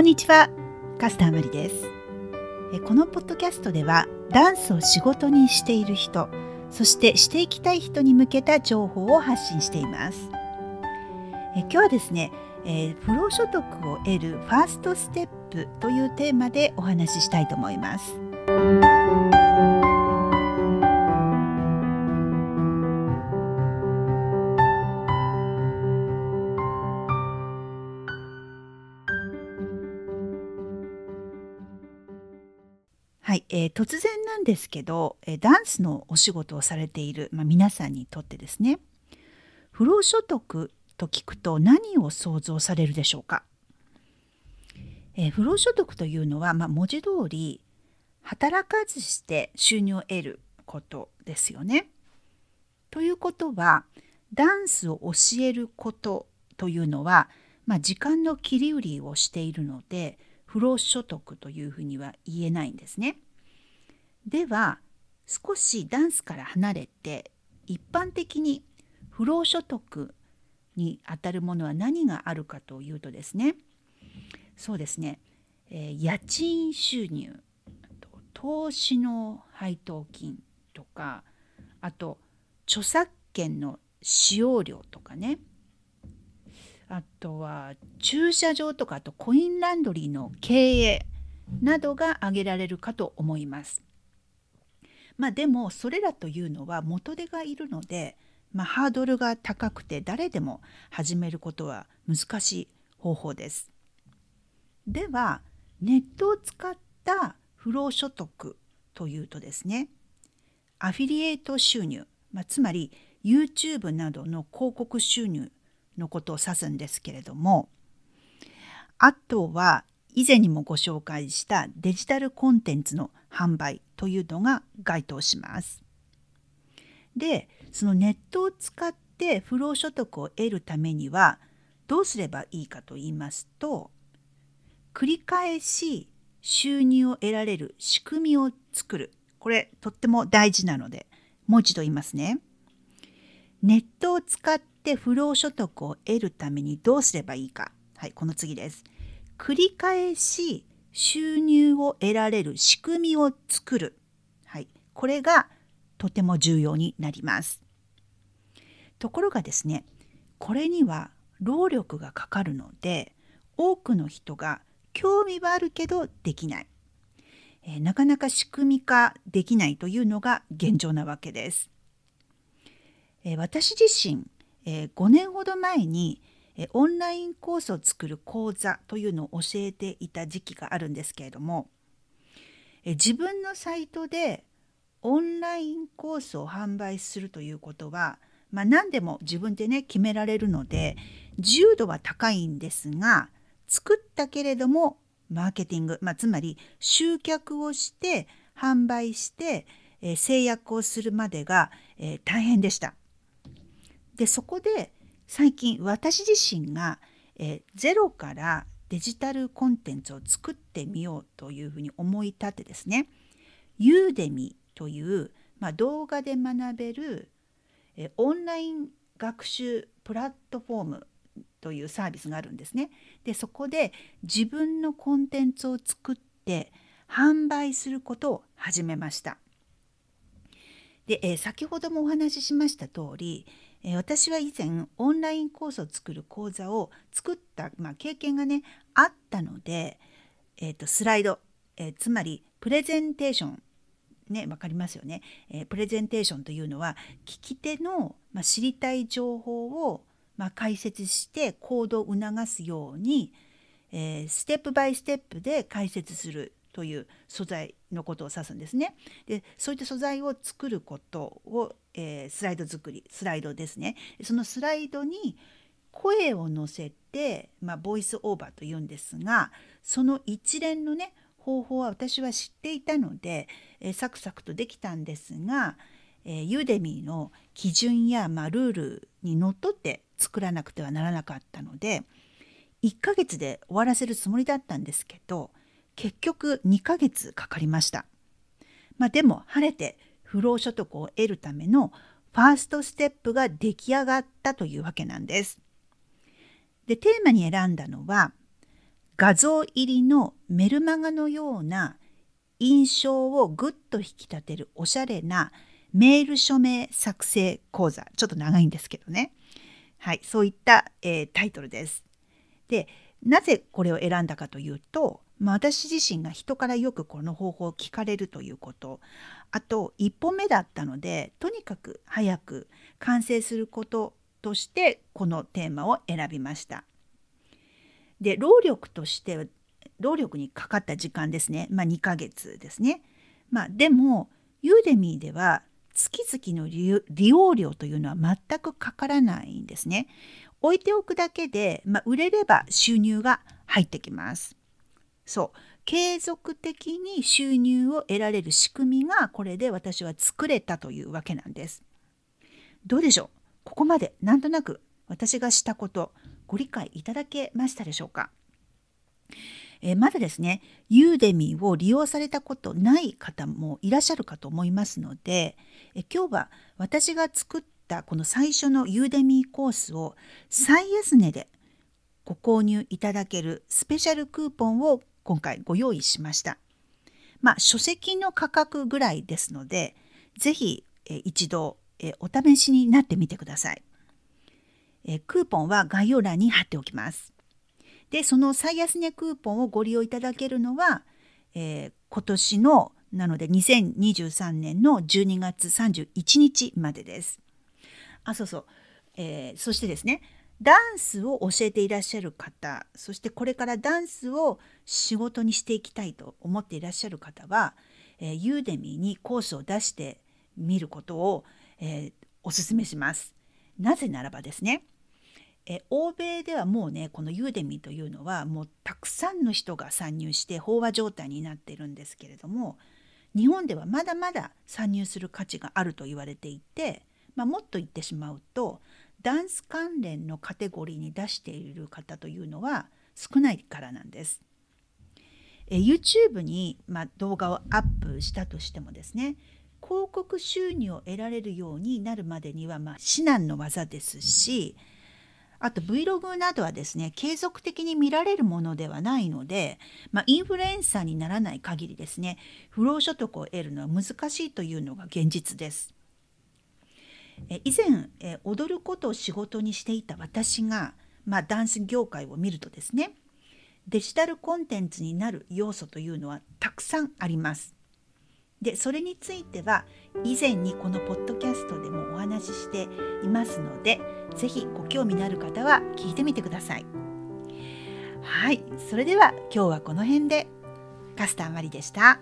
こんにちは、カスターマリです。このポッドキャストでは、ダンスを仕事にしている人、そしてしていきたい人に向けた情報を発信しています。え今日はですね、え不労所得を得るファーストステップというテーマでお話ししたいと思います。はい、えー、突然なんですけど、えダンスのお仕事をされている、まあ、皆さんにとってですね不労所得と聞くと何を想像されるでしょうか、えー、不労所得というのは、まあ、文字通り働かずして収入を得ることですよね。ということはダンスを教えることというのは、まあ、時間の切り売りをしているので不労所得というふうには言えないんですね。では少しダンスから離れて一般的に不労所得にあたるものは何があるかというとですねそうですね、えー、家賃収入投資の配当金とかあと著作権の使用料とかねあとは駐車場とかあとコインランドリーの経営などが挙げられるかと思います。まあ、でもそれらというのは元手がいるので、まあ、ハードルが高くて誰でも始めることは難しい方法です。ではネットを使った不労所得というとですねアフィリエイト収入、まあ、つまり YouTube などの広告収入のことを指すんですけれどもあとは以前にもご紹介したデジタルコンテンツの販売というのが該当します。でそのネットを使って不労所得を得るためにはどうすればいいかと言いますと繰り返し収入を得られる仕組みを作るこれとっても大事なのでもう一度言いますね。ネットを使って不労所得を得るためにどうすればいいか。はい、この次です。繰り返し収入を得られる仕組みを作る。はい、これがとても重要になります。ところがですね、これには労力がかかるので、多くの人が興味はあるけどできない。えー、なかなか仕組み化できないというのが現状なわけです。え私自身、え5年ほど前に、えオンラインコースを作る講座というのを教えていた時期があるんですけれども、え自分のサイトでオンラインコースを販売するということは、まあ、何でも自分でね決められるので自由度は高いんですが作ったけれどもマーケティング、まあ、つまり集客をして販売して、えー、制約をするまでが、えー、大変でした。でそこで最近私自身が、えゼロからデジタルコンテンツを作ってみようというふうに思い立ってですねユーデミという、まあ、動画で学べる、えオンライン学習プラットフォームというサービスがあるんですね。でそこで自分のコンテンツを作って販売することを始めました。で、え先ほどもお話ししました通り、え私は以前オンラインコースを作る講座を作った、まあ、経験がねあったので、えーと、とスライド、えー、つまりプレゼンテーションね分かりますよね、えー、プレゼンテーションというのは聞き手の、まあ、知りたい情報を、まあ、解説して行動を促すように、えー、ステップバイステップで解説するという素材のことを指すんですね。でそういった素材を作ることをえー、スライド作りスライドですねそのスライドに声を載せて、まあ、ボイスオーバーというんですがその一連のね方法は私は知っていたので、えー、サクサクとできたんですが、えー、ユーデミーの基準や、まあ、ルールにのっとって作らなくてはならなかったので1ヶ月で終わらせるつもりだったんですけど結局2ヶ月かかりました。まあ、でも晴れて不労所得を得るためのファーストステップが出来上がったというわけなんです。でテーマに選んだのは画像入りのメルマガのような印象をぐっと引き立てるおしゃれなメール署名作成講座ちょっと長いんですけどねはいそういった、えー、タイトルです。でなぜこれを選んだかというとまあ、私自身が人からよくこの方法を聞かれるということあと一歩目だったのでとにかく早く完成することとしてこのテーマを選びました。で労力として労力にかかった時間ですね、まあ、2ヶ月ですね。まあ、でもユーデミーでは月々の利用料というのは全くかからないんですね。置いておくだけで、まあ、売れれば収入が入ってきます。そう継続的に収入を得られる仕組みがこれで私は作れたというわけなんです。どうでしょうここまでなんとなく私がしたことご理解いただけましたでしょうかえまだですねユーデミを利用されたことない方もいらっしゃるかと思いますのでえ今日は私が作ったこの最初のユーデミコースを最安値でご購入いただけるスペシャルクーポンを今回ご用意しました。まあ、書籍の価格ぐらいですので、ぜひ、え一度、えお試しになってみてください、えクーポンは概要欄に貼っておきます。で、その最安値クーポンをご利用いただけるのは、えー、今年の、なので2023年の12月31日までです。あ、そうそう。えー、そしてですね、ダンスを教えていらっしゃる方そしてこれからダンスを仕事にしていきたいと思っていらっしゃる方は、えー、ユーデミーにコースを出してみることを、えー、おすすめします。なぜならばですねえ欧米ではもうねこのユーデミーというのはもうたくさんの人が参入して飽和状態になっているんですけれども日本ではまだまだ参入する価値があると言われていて、まあ、もっと言ってしまうとダンス関連のカテゴリーに出している方というのは少ないからなんです。え YouTube に、まあ、動画をアップしたとしてもですね広告収入を得られるようになるまでには、まあ、至難の技ですしあと Vlog などはですね継続的に見られるものではないので、まあ、インフルエンサーにならない限りですね不労所得を得るのは難しいというのが現実です。え以前、え踊ることを仕事にしていた私が、まあ、ダンス業界を見るとですねデジタルコンテンツになる要素というのはたくさんあります。でそれについては以前にこのポッドキャストでもお話ししていますので是非ご興味のある方は聞いてみてください。はいそれでは今日はこの辺でカスターマリでした。